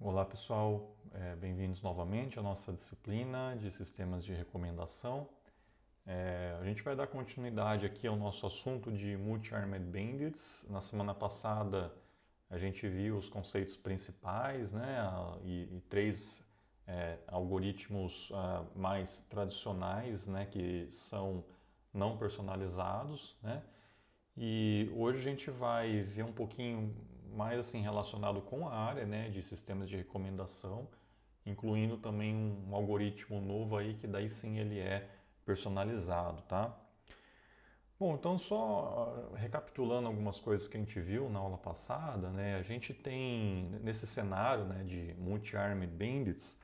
Olá pessoal, é, bem-vindos novamente à nossa disciplina de sistemas de recomendação. É, a gente vai dar continuidade aqui ao nosso assunto de Multi-Armed Bandits. Na semana passada a gente viu os conceitos principais né, e, e três é, algoritmos uh, mais tradicionais né, que são não personalizados. Né? E hoje a gente vai ver um pouquinho mais assim relacionado com a área né, de sistemas de recomendação, incluindo também um, um algoritmo novo aí que daí sim ele é personalizado, tá? Bom, então só ah, recapitulando algumas coisas que a gente viu na aula passada, né? A gente tem nesse cenário, né, de multi-arm bandits,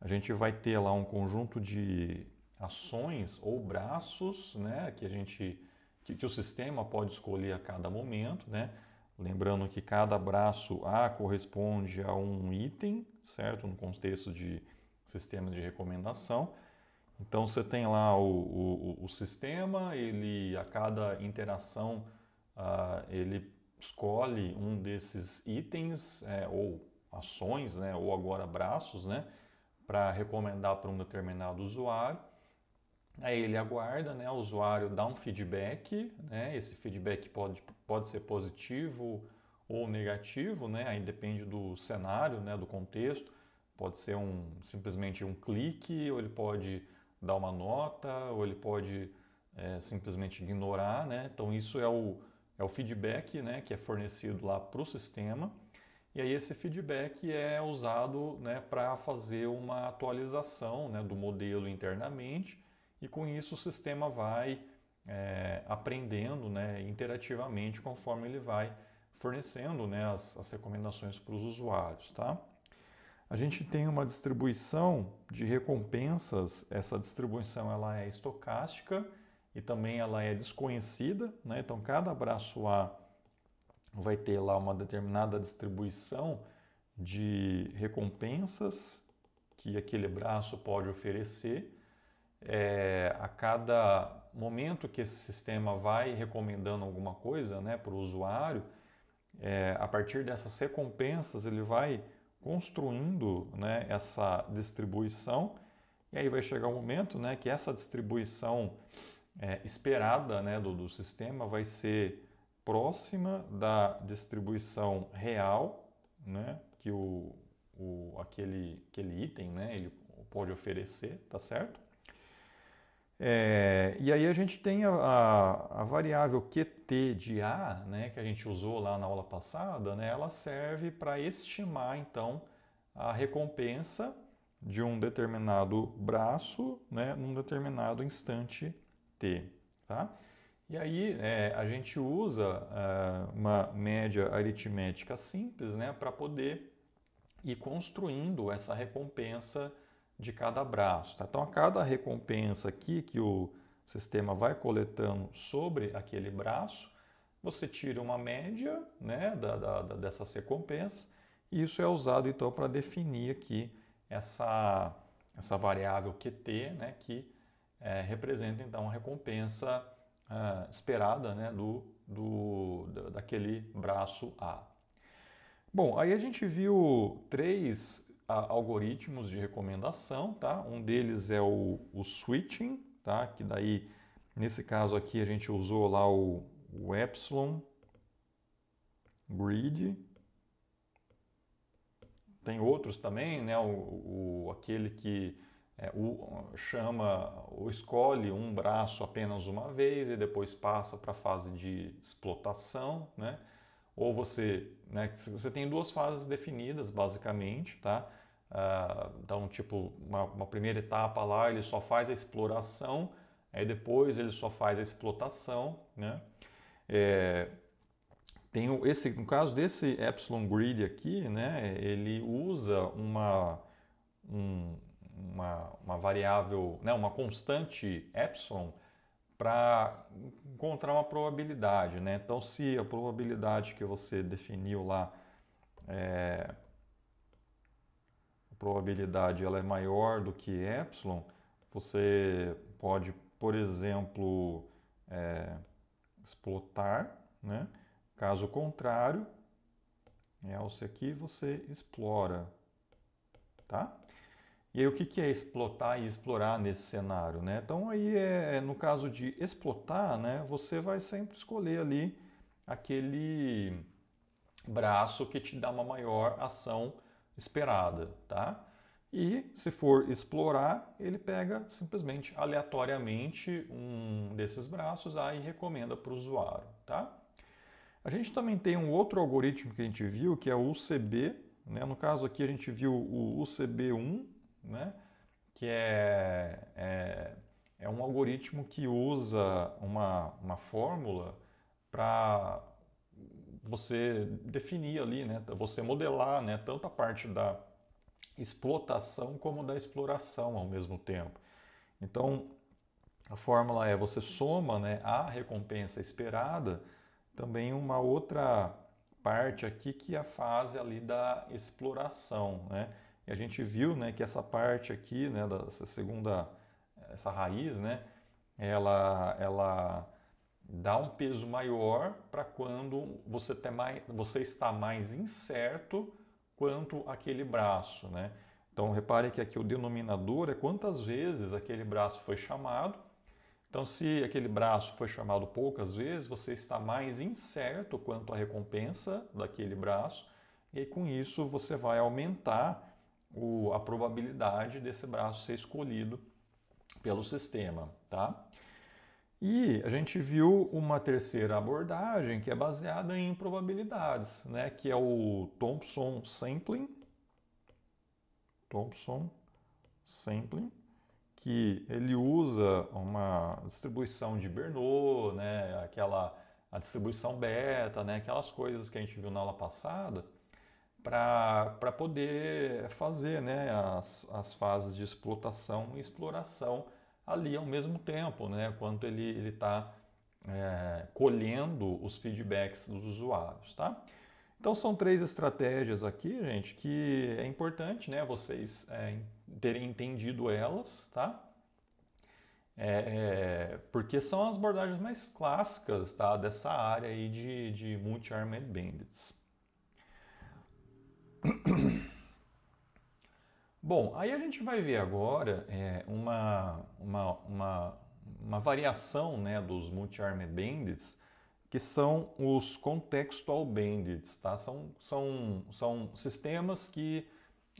a gente vai ter lá um conjunto de ações ou braços, né, que a gente que, que o sistema pode escolher a cada momento, né? Lembrando que cada braço A corresponde a um item, certo? No contexto de sistema de recomendação. Então você tem lá o, o, o sistema, ele a cada interação uh, ele escolhe um desses itens é, ou ações, né, ou agora braços, né, para recomendar para um determinado usuário. Aí ele aguarda, né? O usuário dá um feedback, né? Esse feedback pode, pode ser positivo ou negativo, né? Aí depende do cenário, né? Do contexto. Pode ser um simplesmente um clique, ou ele pode dar uma nota, ou ele pode é, simplesmente ignorar, né? Então isso é o, é o feedback, né? Que é fornecido lá para o sistema. E aí esse feedback é usado, né? Para fazer uma atualização, né? Do modelo internamente e com isso o sistema vai é, aprendendo né, interativamente conforme ele vai fornecendo né, as, as recomendações para os usuários. Tá? A gente tem uma distribuição de recompensas, essa distribuição ela é estocástica e também ela é desconhecida, né? então cada braço A vai ter lá uma determinada distribuição de recompensas que aquele braço pode oferecer. É, cada momento que esse sistema vai recomendando alguma coisa né, para o usuário, é, a partir dessas recompensas ele vai construindo né, essa distribuição e aí vai chegar o um momento né, que essa distribuição é, esperada né, do, do sistema vai ser próxima da distribuição real né, que o, o, aquele, aquele item né, ele pode oferecer, tá certo? É, e aí a gente tem a, a, a, variável QT de A, né, que a gente usou lá na aula passada, né, ela serve para estimar então a recompensa de um determinado braço né, num determinado instante T. Tá? E aí é, a gente usa é, uma média aritmética simples né, para poder ir construindo essa recompensa de cada braço. Tá? Então, a cada recompensa aqui que o sistema vai coletando sobre aquele braço, você tira uma média né, da, da, da, dessas recompensas e isso é usado então para definir aqui essa, essa variável QT, né, que é, representa então a recompensa ah, esperada né, do, do, daquele braço A. Bom, aí a gente viu três algoritmos de recomendação, tá? Um deles é o, o switching, tá? Que daí, nesse caso aqui, a gente usou lá o, o epsilon grid. Tem outros também, né? O, o aquele que é, o, chama ou escolhe um braço apenas uma vez e depois passa para a fase de explotação, né? Ou você, né? Você tem duas fases definidas basicamente, tá? Uh, então, tipo, uma, uma, primeira etapa lá, ele só faz a exploração, aí depois ele só faz a explotação, né? É, tem esse, no caso desse Epsilon Grid aqui, né, ele usa uma, um, uma, uma, variável, né, uma constante Epsilon para encontrar uma probabilidade, né? Então, se a probabilidade que você definiu lá é, probabilidade ela é maior do que epsilon, você pode, por exemplo, é, explotar, né? Caso contrário, else aqui você explora, tá? E aí o que, que é explotar e explorar nesse cenário, né? Então aí é, é no caso de explotar, né? Você vai sempre escolher ali aquele braço que te dá uma maior ação esperada, tá? E se for explorar, ele pega simplesmente aleatoriamente um desses braços aí ah, e recomenda para o usuário, tá? A gente também tem um outro algoritmo que a gente viu, que é o UCB, né? No caso aqui a gente viu o UCB1, né? Que é, é, é um algoritmo que usa uma, uma fórmula para você definir ali, né, você modelar né, tanto a parte da explotação como da exploração ao mesmo tempo. Então, a fórmula é você soma né, a recompensa esperada, também uma outra parte aqui que é a fase ali da exploração. Né? E a gente viu né, que essa parte aqui, né, dessa segunda, essa raiz, né, ela, ela dá um peso maior para quando você, tá mais, você está mais incerto quanto aquele braço. Né? Então, repare que aqui o denominador é quantas vezes aquele braço foi chamado. Então, se aquele braço foi chamado poucas vezes, você está mais incerto quanto à recompensa daquele braço, e com isso você vai aumentar o, a probabilidade desse braço ser escolhido pelo sistema. Tá? E a gente viu uma terceira abordagem que é baseada em probabilidades, né? que é o Thompson Sampling. Thompson Sampling, que ele usa uma distribuição de Bernoulli, né? aquela a distribuição beta, né? aquelas coisas que a gente viu na aula passada, para poder fazer né? as, as fases de explotação e exploração ali ao mesmo tempo, né? Quanto ele ele está é, colhendo os feedbacks dos usuários, tá? Então são três estratégias aqui, gente, que é importante, né? Vocês é, terem entendido elas, tá? É, é, porque são as abordagens mais clássicas tá, dessa área aí de, de multi-armed bandits. Bom, aí a gente vai ver agora é, uma, uma, uma, uma, variação né, dos multi-armed bandits, que são os contextual bandits. Tá? São, são, são sistemas que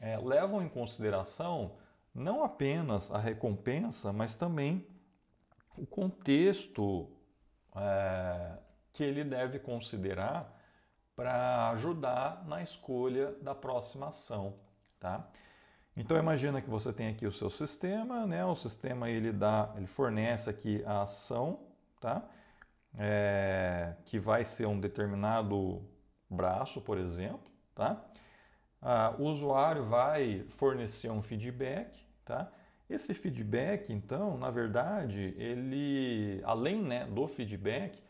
é, levam em consideração não apenas a recompensa, mas também o contexto é, que ele deve considerar para ajudar na escolha da próxima ação. Tá? Então imagina que você tem aqui o seu sistema, né? O sistema ele dá, ele fornece aqui a ação, tá? É, que vai ser um determinado braço, por exemplo, tá? Ah, o usuário vai fornecer um feedback, tá? Esse feedback, então, na verdade, ele, além né, do feedback,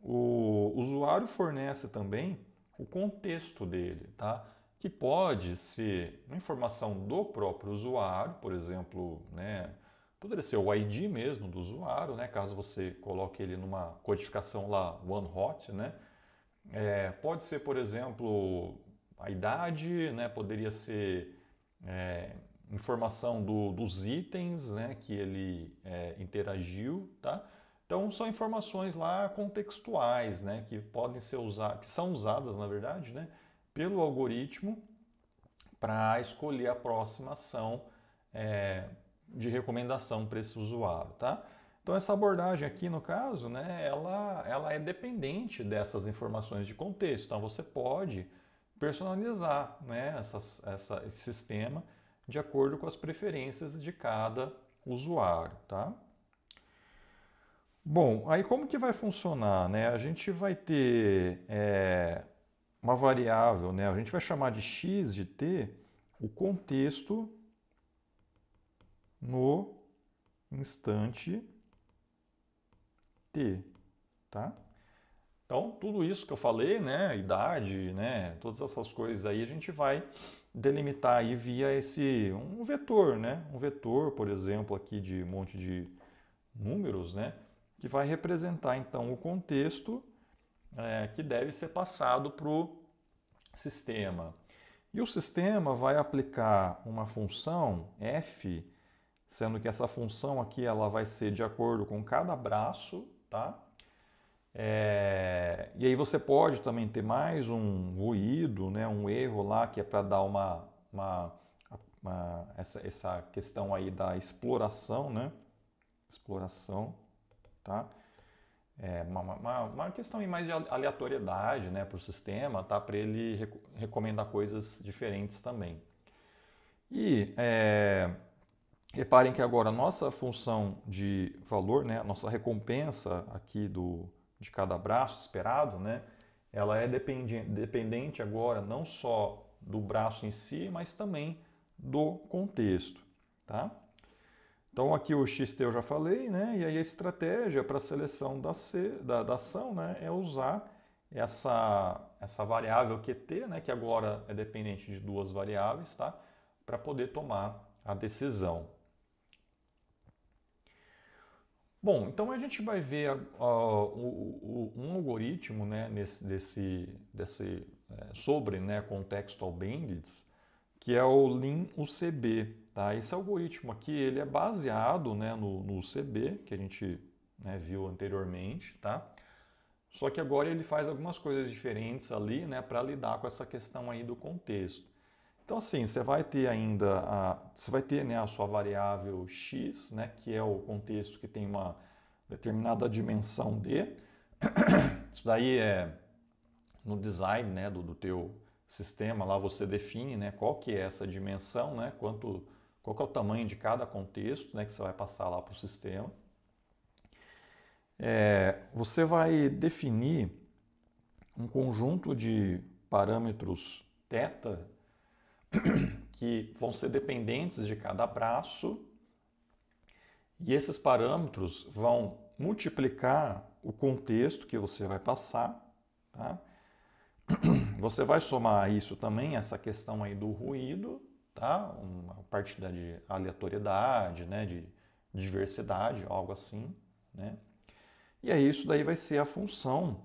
o usuário fornece também o contexto dele, tá? que pode ser uma informação do próprio usuário, por exemplo, né, poderia ser o ID mesmo do usuário, né, caso você coloque ele numa codificação lá one-hot, né, é, pode ser, por exemplo, a idade, né, poderia ser é, informação do, dos itens né, que ele é, interagiu, tá? Então são informações lá contextuais, né, que podem ser usadas, que são usadas na verdade, né, pelo algoritmo para escolher a próxima ação é, de recomendação para esse usuário, tá? Então essa abordagem aqui no caso, né, ela, ela é dependente dessas informações de contexto. Então você pode personalizar né, essas, essa, esse sistema de acordo com as preferências de cada usuário, tá? Bom, aí como que vai funcionar, né? A gente vai ter é, uma variável, né? a gente vai chamar de x de t o contexto no instante t, tá? Então, tudo isso que eu falei, né, idade, né, todas essas coisas aí, a gente vai delimitar aí via esse um vetor, né? Um vetor, por exemplo, aqui de um monte de números, né, que vai representar então o contexto é, que deve ser passado para o sistema. E o sistema vai aplicar uma função f, sendo que essa função aqui ela vai ser de acordo com cada braço, tá? É, e aí você pode também ter mais um ruído, né, um erro lá que é para dar uma, uma, uma essa, essa questão aí da exploração, né? Exploração, tá? é, uma, uma, uma, questão mais de aleatoriedade né, para o sistema, tá? para ele rec recomendar coisas diferentes também. E é, reparem que agora a nossa função de valor, né, a nossa recompensa aqui do, de cada braço esperado, né, ela é dependente, dependente agora não só do braço em si, mas também do contexto. Tá? Então aqui o XT eu já falei, né? E aí a estratégia para a seleção da, C, da, da, ação né? é usar essa, essa variável QT, né? que agora é dependente de duas variáveis, tá? para poder tomar a decisão. Bom, então a gente vai ver uh, um algoritmo né, nesse, desse, desse, é, sobre né, contextual bandits, que é o LIN-UCB. Tá? Esse algoritmo aqui ele é baseado né, no, no CB, que a gente né, viu anteriormente, tá? Só que agora ele faz algumas coisas diferentes ali né, para lidar com essa questão aí do contexto. Então, assim, você vai ter ainda a, você vai ter né, a sua variável x, né, que é o contexto que tem uma determinada dimensão d. Isso daí é no design né, do, do teu sistema lá você define né, qual que é essa dimensão, né, quanto qual é o tamanho de cada contexto né, que você vai passar lá para o sistema. É, você vai definir um conjunto de parâmetros θ que vão ser dependentes de cada braço e esses parâmetros vão multiplicar o contexto que você vai passar. Tá? Você vai somar isso também, essa questão aí do ruído, tá? Uma parte da de aleatoriedade, né? De diversidade, algo assim, né? E aí isso daí vai ser a função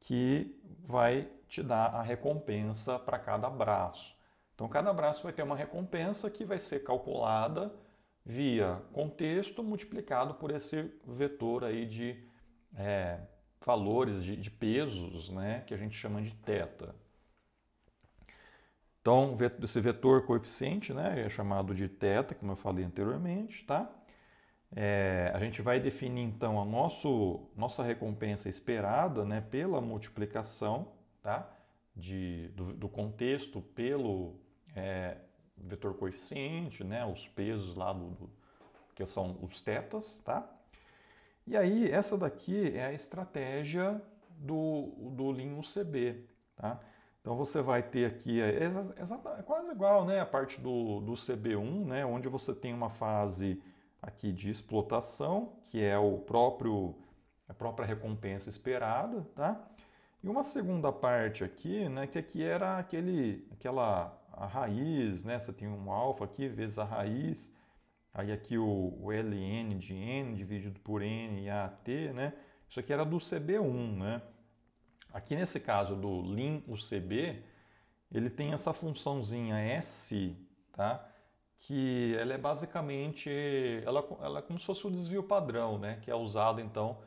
que vai te dar a recompensa para cada braço. Então cada braço vai ter uma recompensa que vai ser calculada via contexto multiplicado por esse vetor aí de é, valores de, de pesos, né, que a gente chama de teta. Então, esse vetor coeficiente né, é chamado de θ, como eu falei anteriormente, tá? É, a gente vai definir, então, a nosso, nossa recompensa esperada né, pela multiplicação tá? de, do, do contexto pelo é, vetor coeficiente, né, os pesos lá do, do que são os tetas, tá? E aí, essa daqui é a estratégia do, do Lean UCB, tá? Então você vai ter aqui, é, é quase igual né, a parte do, do CB1, né, onde você tem uma fase aqui de explotação, que é o próprio, a própria recompensa esperada, tá? E uma segunda parte aqui, né, que aqui era aquele, aquela a raiz, né? Você tem um alfa aqui vezes a raiz, aí aqui o, o ln de n dividido por n e a t, né? Isso aqui era do CB1, né? Aqui nesse caso do Lean UCB, ele tem essa funçãozinha S, tá? que ela é basicamente, ela, ela é como se fosse o desvio padrão, né? que é usado então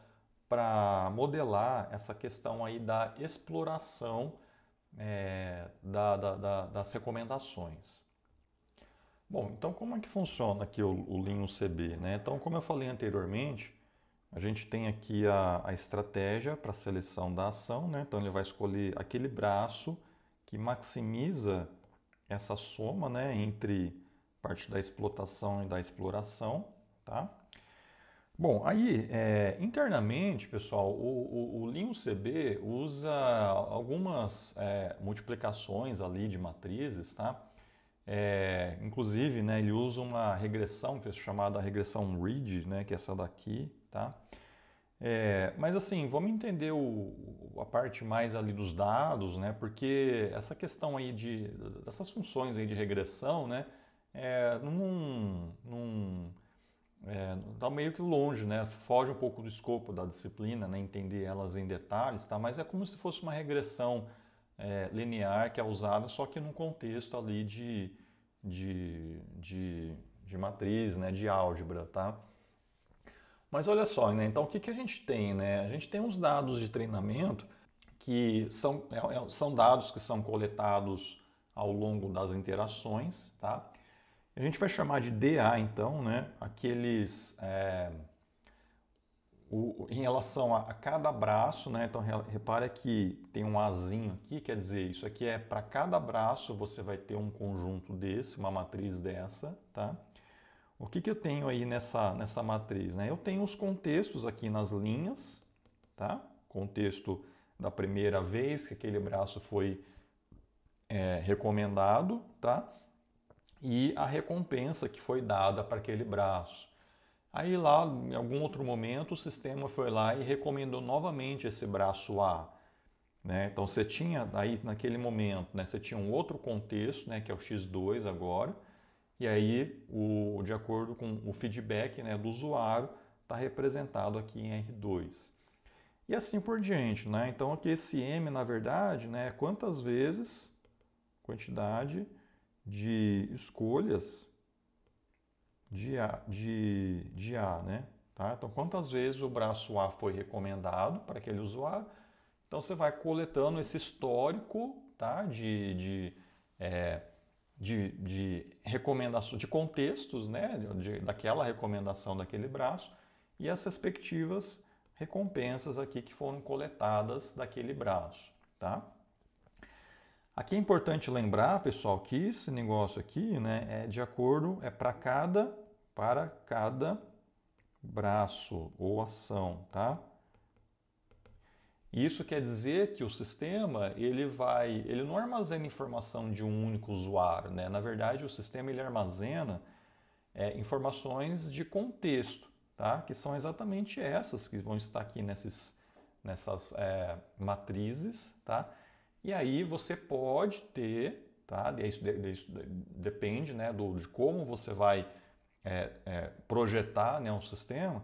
para modelar essa questão aí da exploração é, da, da, da, das recomendações. Bom, então como é que funciona aqui o, o UCB? Né? Então, como eu falei anteriormente, a gente tem aqui a, a estratégia para seleção da ação, né? então ele vai escolher aquele braço que maximiza essa soma né, entre parte da explotação e da exploração. Tá? Bom, aí é, internamente, pessoal, o, o, o LeanCB usa algumas é, multiplicações ali de matrizes, tá? É, inclusive, né, ele usa uma regressão que é chamada regressão Reed, né, que é essa daqui, tá? É, mas assim, vamos entender o, a parte mais ali dos dados, né? Porque essa questão aí de dessas funções aí de regressão, né? É, num, num, é, tá meio que longe, né? Foge um pouco do escopo da disciplina, né? Entender elas em detalhes, tá? Mas é como se fosse uma regressão é, linear que é usada, só que num contexto ali de, de, de, de matriz, né? De álgebra, tá? Mas olha só, né? então o que, que a gente tem? Né? A gente tem uns dados de treinamento que são, é, é, são dados que são coletados ao longo das interações, tá? A gente vai chamar de DA, então, né? Aqueles. É, o, em relação a, a, cada braço, né? Então, repara que tem um Azinho aqui, quer dizer, isso aqui é para cada braço você vai ter um conjunto desse, uma matriz dessa, tá? O que, que eu tenho aí nessa, nessa matriz? Né? Eu tenho os contextos aqui nas linhas, tá? Contexto da primeira vez que aquele braço foi é, recomendado, tá? E a recompensa que foi dada para aquele braço. Aí lá, em algum outro momento, o sistema foi lá e recomendou novamente esse braço A. Né? Então você tinha aí naquele momento, né? Você tinha um outro contexto, né? Que é o X2 agora e aí, o, de acordo com o feedback né, do usuário, está representado aqui em R2. E assim por diante. Né? Então, aqui esse M, na verdade, né, é quantas vezes, quantidade de escolhas de A. De, de a né? tá? Então, quantas vezes o braço A foi recomendado para aquele usuário. Então, você vai coletando esse histórico tá? de, de é, de, de recomendações, de contextos né, de, daquela recomendação daquele braço e as respectivas recompensas aqui que foram coletadas daquele braço, tá? Aqui é importante lembrar, pessoal, que esse negócio aqui, né, é de acordo, é para cada, para cada braço ou ação, tá? isso quer dizer que o sistema ele vai, ele não armazena informação de um único usuário, né? Na verdade, o sistema ele armazena é, informações de contexto, tá? Que são exatamente essas que vão estar aqui nesses, nessas é, matrizes, tá? E aí você pode ter, tá? Isso, isso depende, né? Do, de como você vai é, é projetar, né, um sistema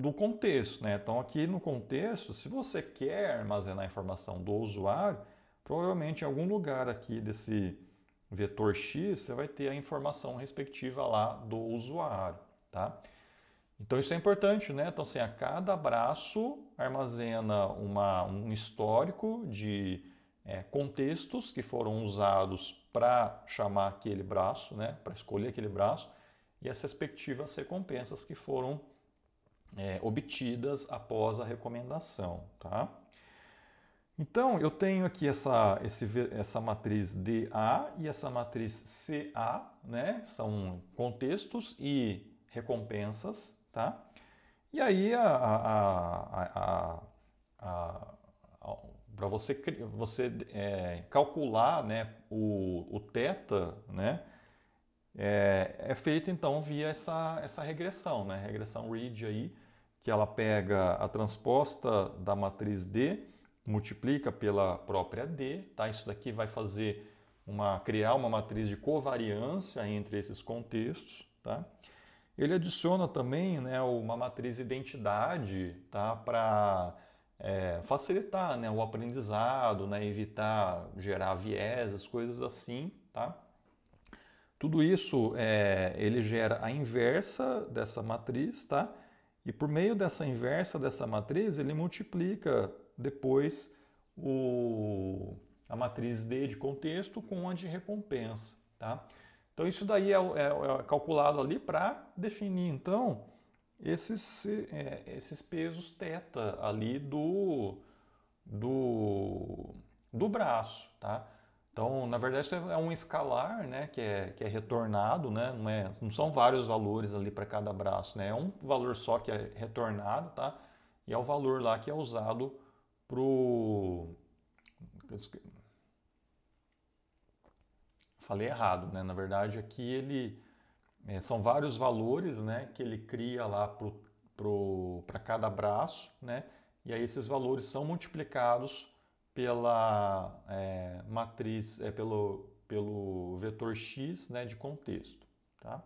do contexto. Né? Então, aqui no contexto, se você quer armazenar a informação do usuário, provavelmente em algum lugar aqui desse vetor X, você vai ter a informação respectiva lá do usuário. Tá? Então, isso é importante. Né? Então, assim, a cada braço armazena uma, um histórico de é, contextos que foram usados para chamar aquele braço, né? para escolher aquele braço, e as respectivas recompensas que foram é, obtidas após a recomendação. Tá? Então, eu tenho aqui essa, esse, essa matriz DA e essa matriz CA, né? são contextos e recompensas. Tá? E aí, a, a, a, para você, você é, calcular né, o, o teta, né, é, é feito então via essa, essa regressão, né, regressão RIDGE aí, que ela pega a transposta da matriz D, multiplica pela própria D, tá? Isso daqui vai fazer uma criar uma matriz de covariância entre esses contextos, tá? Ele adiciona também, né, uma matriz identidade, tá? Para é, facilitar, né, o aprendizado, né, evitar gerar vieses, coisas assim, tá? Tudo isso é, ele gera a inversa dessa matriz, tá? E por meio dessa inversa dessa matriz, ele multiplica depois o, a matriz D de contexto com a de recompensa. Tá? Então isso daí é, é, é calculado ali para definir então esses, é, esses pesos teta ali do, do, do braço. Tá? Então, na verdade, isso é um escalar né, que, é, que é retornado, né, não, é, não são vários valores ali para cada braço, né, é um valor só que é retornado, tá? E é o valor lá que é usado para o... Falei errado, né? Na verdade, aqui é ele... É, são vários valores né, que ele cria lá para cada braço, né? E aí esses valores são multiplicados pela é, matriz, é, pelo, pelo vetor x né, de contexto. Tá?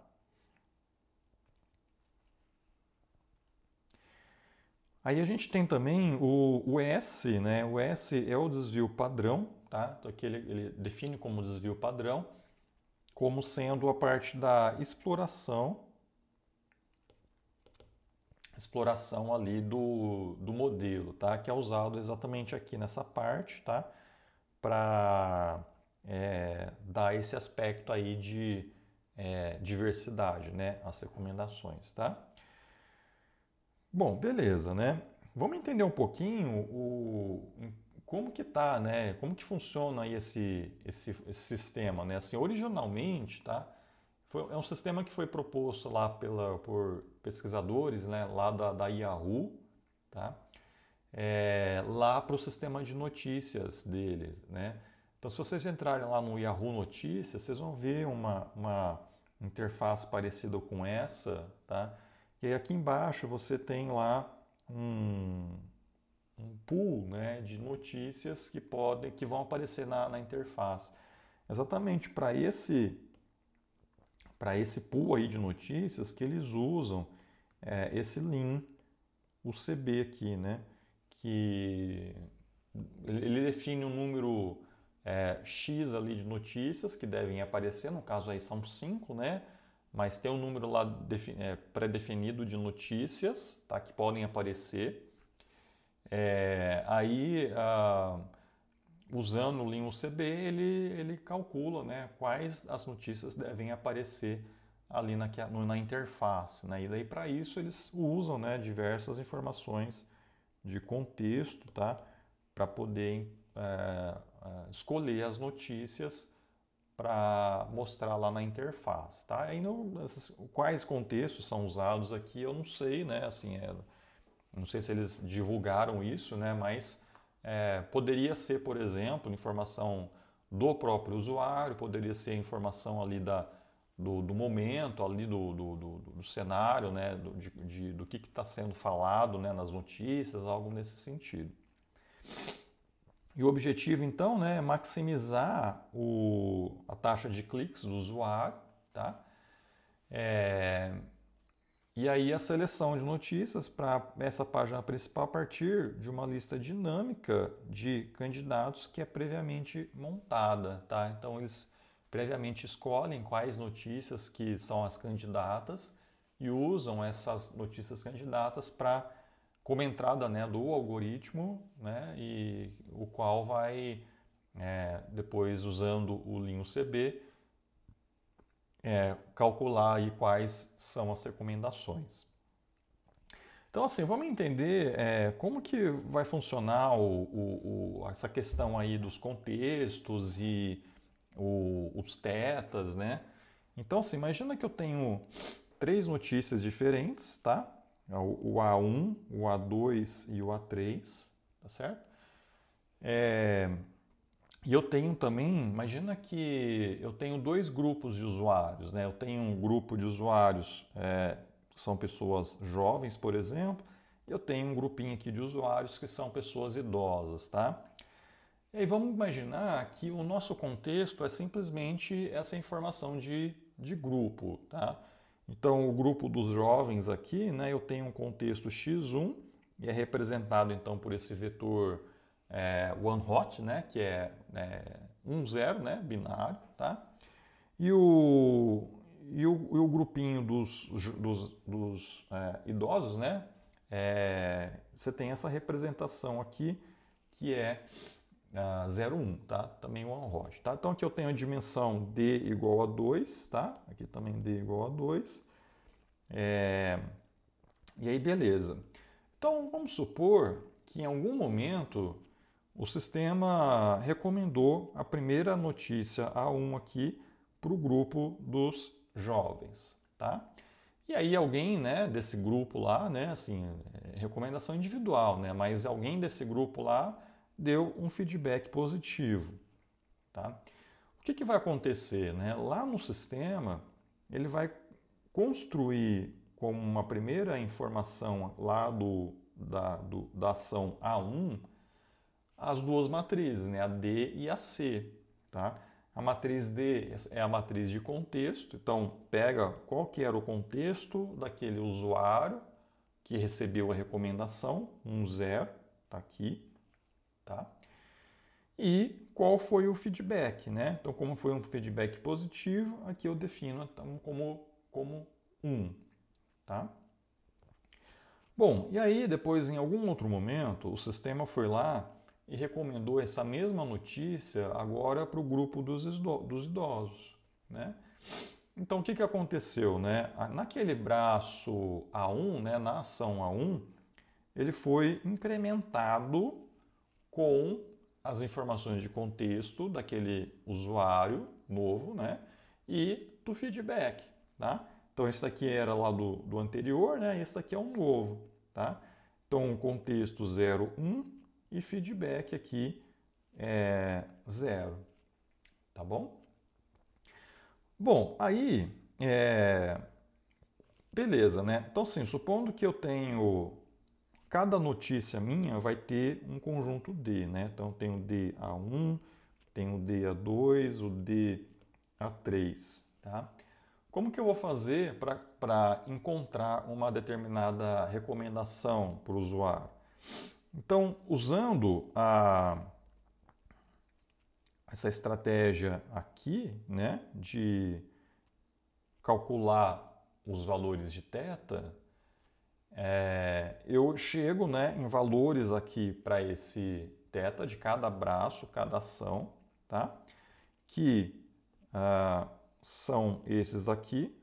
Aí a gente tem também o, o, S, né? O S é o desvio padrão, tá? Então aqui ele, ele, define como desvio padrão, como sendo a parte da exploração exploração ali do, do modelo, tá? Que é usado exatamente aqui nessa parte, tá? Para é, dar esse aspecto aí de é, diversidade, né? As recomendações, tá? Bom, beleza, né? Vamos entender um pouquinho o, como que tá, né? Como que funciona aí esse, esse, esse sistema, né? Assim, originalmente, tá? Foi, é um sistema que foi proposto lá pela, por pesquisadores né, lá da, da Yahoo, tá? É, lá para o sistema de notícias dele. Né? Então, se vocês entrarem lá no Yahoo Notícias, vocês vão ver uma, uma interface parecida com essa. Tá? E aí, aqui embaixo você tem lá um, um pool né, de notícias que podem que vão aparecer na, na interface. Exatamente para esse para esse pool aí de notícias que eles usam é, esse lean, o CB aqui, né? Que ele define um número é, X ali de notícias que devem aparecer, no caso aí são cinco, né? Mas tem um número lá é, pré-definido de notícias tá? que podem aparecer. É, aí usando o LinUCB, ele, ele calcula né, quais as notícias devem aparecer ali na, na interface. Né? E daí, para isso, eles usam né, diversas informações de contexto tá? para poder é, é, escolher as notícias para mostrar lá na interface. Tá? E não, essas, quais contextos são usados aqui, eu não sei, né? assim, é, não sei se eles divulgaram isso, né? mas é, poderia ser, por exemplo, informação do próprio usuário, poderia ser informação ali da, do, do momento, ali do, do, do, do cenário, né, do, de, de do que está sendo falado né, nas notícias, algo nesse sentido. E o objetivo, então, né, é maximizar o, a taxa de cliques do usuário, tá? É, e aí a seleção de notícias para essa página principal a partir de uma lista dinâmica de candidatos que é previamente montada, tá? Então eles previamente escolhem quais notícias que são as candidatas e usam essas notícias candidatas para como entrada né, do algoritmo, né, e o qual vai é, depois usando o linho CB é, calcular aí quais são as recomendações. Então, assim, vamos entender é, como que vai funcionar o, o, o, essa questão aí dos contextos e os tetas, né? Então, assim, imagina que eu tenho três notícias diferentes, tá? O, A1, o A2 e o A3, tá certo? É, e eu tenho também, imagina que eu tenho dois grupos de usuários, né? Eu tenho um grupo de usuários é, que são pessoas jovens, por exemplo, e eu tenho um grupinho aqui de usuários que são pessoas idosas, tá? E aí vamos imaginar que o nosso contexto é simplesmente essa informação de, de grupo, tá? Então, o grupo dos jovens aqui, né, eu tenho um contexto x1 e é representado então por esse vetor é, one hot, né, que é, é um zero, né, binário, tá? E o, e o, e o grupinho dos, dos, dos é, idosos, né, é, você tem essa representação aqui que é uh, ah, 0,1, um, tá? Também one hot, tá? Então aqui eu tenho a dimensão D igual a 2, tá? Aqui também D igual a 2. É, e aí, beleza. Então, vamos supor que em algum momento o sistema recomendou a primeira notícia A1 aqui para o grupo dos jovens, tá? E aí alguém, né, desse grupo lá, né, assim, é recomendação individual, né, mas alguém desse grupo lá deu um feedback positivo, tá? O que, que vai acontecer, né? Lá no sistema, ele vai construir como uma primeira informação lá do, da, do, da ação A1 as duas matrizes, né? a D e a C. Tá? A matriz D é a matriz de contexto, então pega qual que era o contexto daquele usuário que recebeu a recomendação, um zero, tá aqui, tá? E qual foi o feedback, né? Então, como foi um feedback positivo, aqui eu defino então, como, como um, tá? Bom, e aí depois, em algum outro momento, o sistema foi lá e recomendou essa mesma notícia agora para o grupo dos, dos idosos. Né? Então, o que, que aconteceu? Né? Naquele braço A1, né, na ação A1, ele foi incrementado com as informações de contexto daquele usuário novo né, e do feedback. Tá? Então, esse daqui era lá do, do anterior, né, esse daqui é um novo. Tá? Então, contexto 01, e feedback aqui é zero, tá bom? Bom, aí, é... beleza, né? Então, sim, supondo que eu tenho cada notícia minha vai ter um conjunto D, né? Então, tem o DA1, tem o DA2, o DA3, tá? Como que eu vou fazer para encontrar uma determinada recomendação para o usuário? Então, usando a, essa estratégia aqui, né, de calcular os valores de teta, é, eu chego né, em valores aqui para esse teta de cada braço, cada ação, tá? que ah, são esses daqui.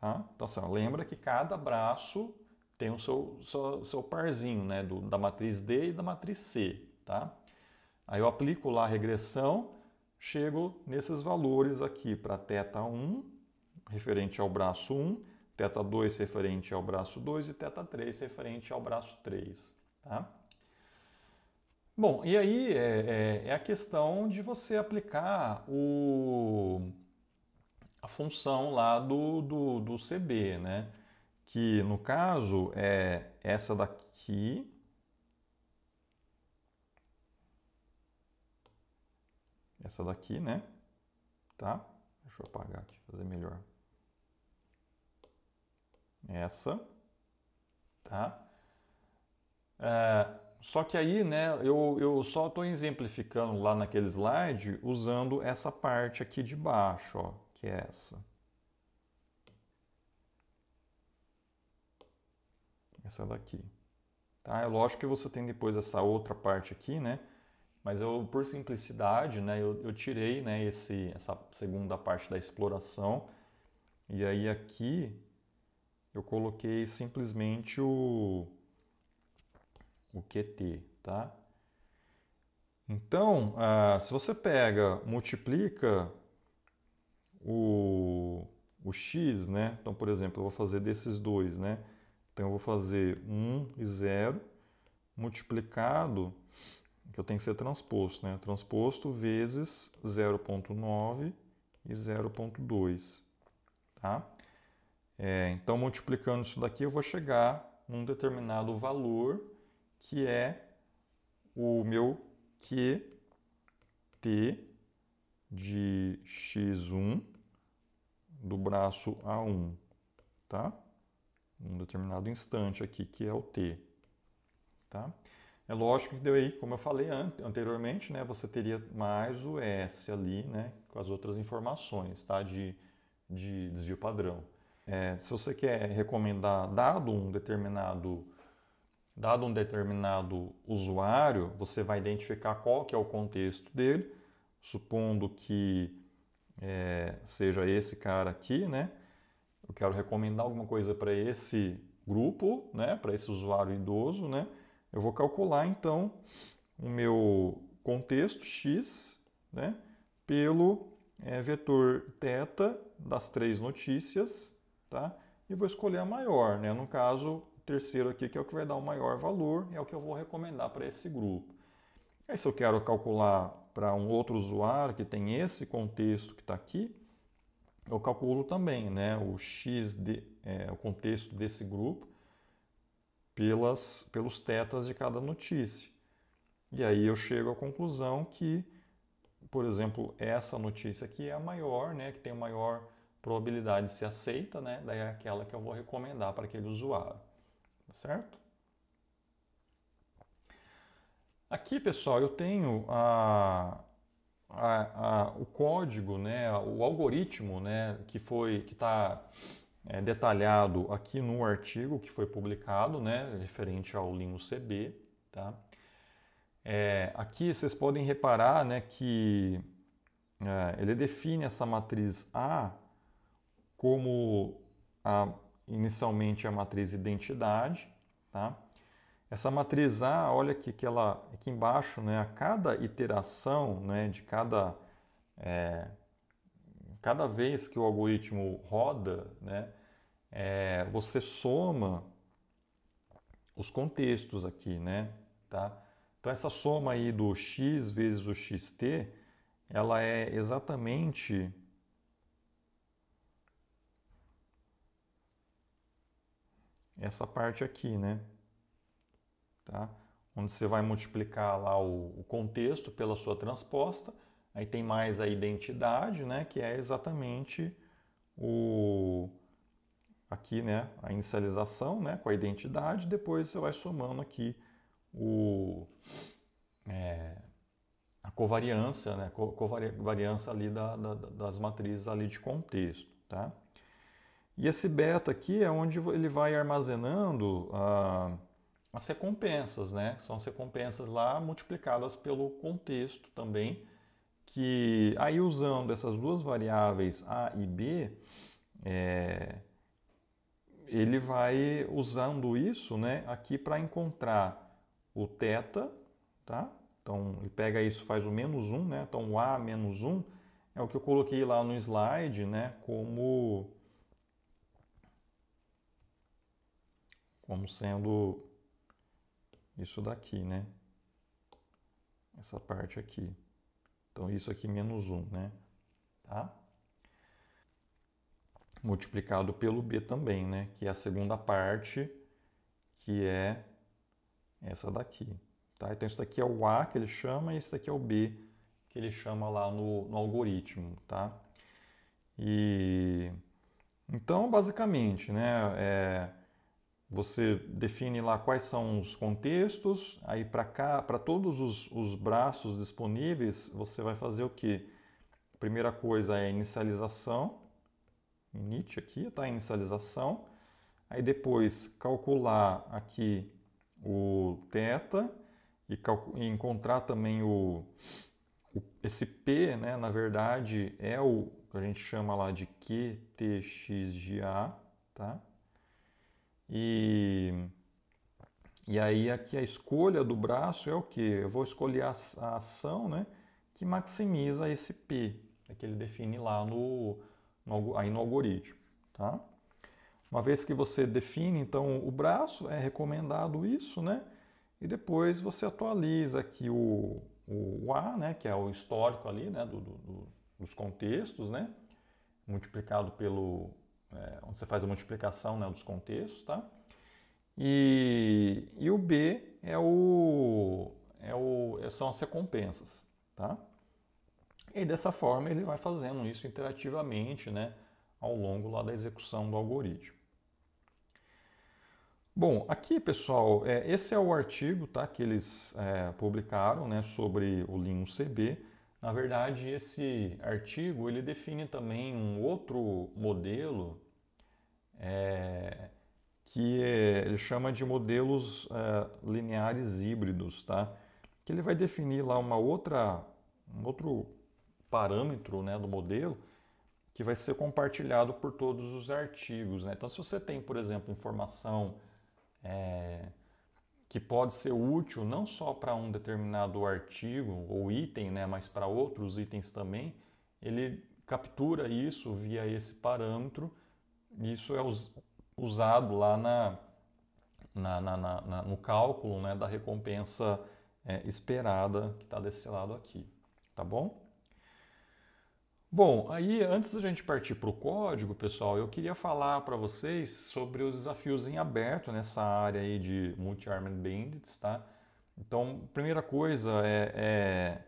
Tá? Então, assim, lembra que cada braço tem o seu, seu, seu parzinho né, do, da matriz D e da matriz C. Tá? Aí eu aplico lá a regressão, chego nesses valores aqui para teta 1 referente ao braço 1, teta 2 referente ao braço 2 e teta 3 referente ao braço 3. Tá? Bom, e aí é, é, é a questão de você aplicar o, a função lá do, do, do CB, né? que no caso é essa daqui. Essa daqui, né? Tá? Deixa eu apagar aqui, fazer melhor. Essa, tá? É, só que aí, né, eu, eu só estou exemplificando lá naquele slide usando essa parte aqui de baixo, ó, que é essa. Essa daqui. Tá? É lógico que você tem depois essa outra parte aqui, né? Mas eu, por simplicidade, né, eu, eu tirei né, esse, essa segunda parte da exploração. E aí aqui eu coloquei simplesmente o, o QT, tá? Então, ah, se você pega, multiplica o, o x, né? Então, por exemplo, eu vou fazer desses dois, né? Então eu vou fazer 1 e 0 multiplicado, que eu tenho que ser transposto, né? Transposto vezes 0.9 e 0.2, tá? É, então multiplicando isso daqui eu vou chegar num determinado valor que é o meu QT de x1 do braço A1, tá? um determinado instante aqui, que é o t. Tá? É lógico que deu aí, como eu falei anteriormente, né, você teria mais o S ali, né, com as outras informações, tá, de, de desvio padrão. É, se você quer recomendar, dado um determinado dado um determinado usuário, você vai identificar qual que é o contexto dele, supondo que é, seja esse cara aqui, né? eu quero recomendar alguma coisa para esse grupo, né, para esse usuário idoso, né, eu vou calcular então o meu contexto x, né, pelo é, vetor θ das três notícias, tá, e vou escolher a maior, né, no caso o terceiro aqui que é o que vai dar o maior valor, é o que eu vou recomendar para esse grupo. Aí se eu quero calcular para um outro usuário que tem esse contexto que está aqui, eu calculo também né, o x, de, é, o contexto desse grupo, pelas, pelos tetas de cada notícia. E aí eu chego à conclusão que, por exemplo, essa notícia aqui é a maior, né, que tem a maior probabilidade de ser aceita, né, daí é aquela que eu vou recomendar para aquele usuário. Tá certo? Aqui, pessoal, eu tenho a, a, a, o código, né, o algoritmo né, que foi que está é, detalhado aqui no artigo que foi publicado, né, referente ao Linux CB, tá? É, aqui vocês podem reparar, né, que é, ele define essa matriz A como a, inicialmente a matriz identidade, tá? Essa matriz A, olha aqui que ela aqui embaixo, né, a cada iteração, né, de cada é, cada vez que o algoritmo roda, né, é, você soma os contextos aqui, né, tá? Então essa soma aí do x vezes o xt, ela é exatamente essa parte aqui, né? tá? onde você vai multiplicar lá o, o contexto pela sua transposta, aí tem mais a identidade, né, que é exatamente o aqui, né, a inicialização, né, com a identidade, depois você vai somando aqui o é, a covariância, né, covariância ali da, da, das matrizes ali de contexto, tá? E esse beta aqui é onde ele vai armazenando ah, as recompensas, né? São as recompensas lá multiplicadas pelo contexto também, que aí usando essas duas variáveis A e B, é, ele vai usando isso, né? Aqui para encontrar o θ, tá? Então ele pega isso, faz o menos 1, né? Então o A menos 1 é o que eu coloquei lá no slide, né? Como como sendo isso daqui, né? Essa parte aqui. Então, isso aqui menos 1, né? Tá? Multiplicado pelo B também, né? Que é a segunda parte, que é essa daqui. Tá? Então, isso daqui é o A que ele chama e isso daqui é o B que ele chama lá no, no algoritmo, tá? E... Então, basicamente, né? É... Você define lá quais são os contextos, aí para cá, para todos os, os braços disponíveis, você vai fazer o que? Primeira coisa é inicialização, init aqui, tá? Inicialização. Aí depois calcular aqui o θ e, e encontrar também o, o, esse P, né? Na verdade é o que a gente chama lá de QTX de A, tá? E, e aí aqui a escolha do braço é o que? Eu vou escolher a, a ação né, que maximiza esse P, né, que ele define lá no, no, aí no algoritmo. Tá? Uma vez que você define então o braço, é recomendado isso, né? E depois você atualiza aqui o, o, A, né? que é o histórico ali né? Do, do, dos contextos, né? multiplicado pelo, é, onde você faz a multiplicação né, dos contextos, tá? E, e o B é o, é o, é, são as recompensas, tá? E dessa forma ele vai fazendo isso interativamente, né, ao longo lá da execução do algoritmo. Bom, aqui pessoal, é, esse é o artigo tá, que eles é, publicaram né, sobre o Lean cb na verdade, esse artigo ele define também um outro modelo é, que é, ele chama de modelos é, lineares híbridos, tá? Que ele vai definir lá uma outra, um outro parâmetro né, do modelo que vai ser compartilhado por todos os artigos. Né? Então, se você tem, por exemplo, informação é, que pode ser útil não só para um determinado artigo ou item, né, mas para outros itens também, ele captura isso via esse parâmetro. Isso é usado lá na, na, na, na no cálculo né, da recompensa é, esperada que está desse lado aqui, tá bom? Bom, aí antes da gente partir para o código, pessoal, eu queria falar para vocês sobre os desafios em aberto nessa área aí de multi-armed bandits, tá? Então, primeira coisa é,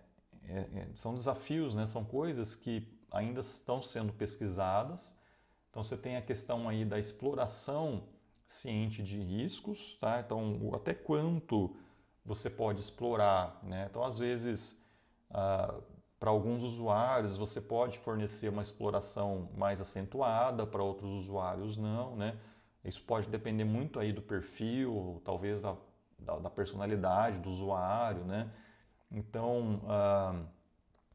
é, é, é, são desafios, né? São coisas que ainda estão sendo pesquisadas. Então, você tem a questão aí da exploração ciente de riscos, tá? Então, até quanto você pode explorar, né? Então, às vezes, ah, para alguns usuários, você pode fornecer uma exploração mais acentuada, para outros usuários não, né? Isso pode depender muito aí do perfil, talvez da, da, da personalidade do usuário, né? Então, ah,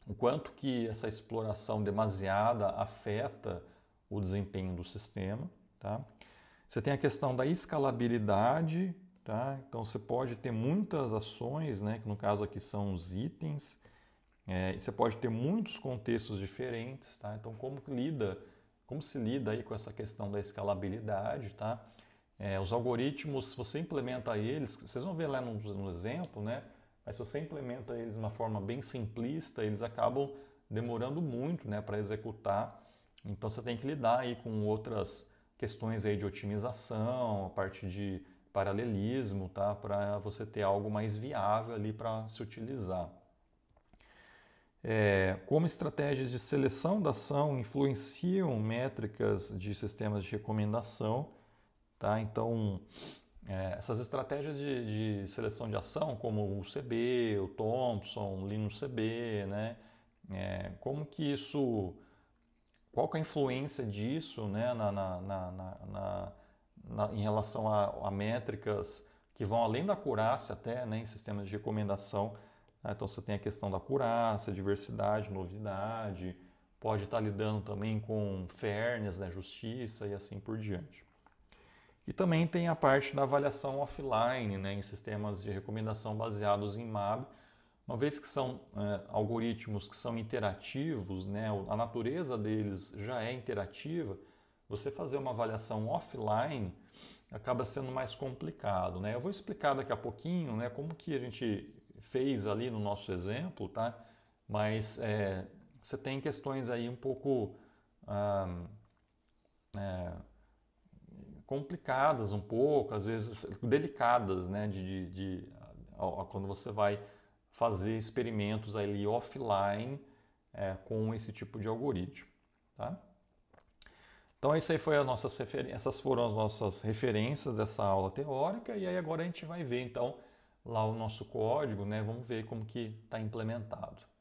o quanto que essa exploração demasiada afeta o desempenho do sistema, tá? Você tem a questão da escalabilidade, tá? Então, você pode ter muitas ações, né? Que no caso aqui são os itens, é, você pode ter muitos contextos diferentes, tá? Então, como lida, como se lida aí com essa questão da escalabilidade, tá? É, os algoritmos, se você implementa eles, vocês vão ver lá no, no exemplo, né? Mas se você implementa eles de uma forma bem simplista, eles acabam demorando muito, né, para executar. Então, você tem que lidar aí com outras questões aí de otimização, a parte de paralelismo, tá? Para você ter algo mais viável ali para se utilizar é, como estratégias de seleção da ação influenciam métricas de sistemas de recomendação. Tá? Então, é, essas estratégias de, de, seleção de ação, como o CB, o Thompson, o Linux CB, né? É, como que isso, qual que é a influência disso né? na, na, na, na em relação a, a métricas que vão além da curácia até né? em sistemas de recomendação, né? Então você tem a questão da curaça, diversidade, novidade, pode estar tá lidando também com fairness, né, justiça e assim por diante. E também tem a parte da avaliação offline, né, em sistemas de recomendação baseados em MAB, uma vez que são é, algoritmos que são interativos, né, a natureza deles já é interativa, você fazer uma avaliação offline acaba sendo mais complicado. Né? Eu vou explicar daqui a pouquinho né, como que a gente fez ali no nosso exemplo, tá? Mas é, você tem questões aí um pouco ah, é, complicadas, um pouco, às vezes delicadas, né? De, de, de ó, quando você vai fazer experimentos ali offline é, com esse tipo de algoritmo, tá? Então isso aí foi a nossas essas foram as nossas referências dessa aula teórica e aí agora a gente vai ver então lá o nosso código, né? Vamos ver como que está implementado.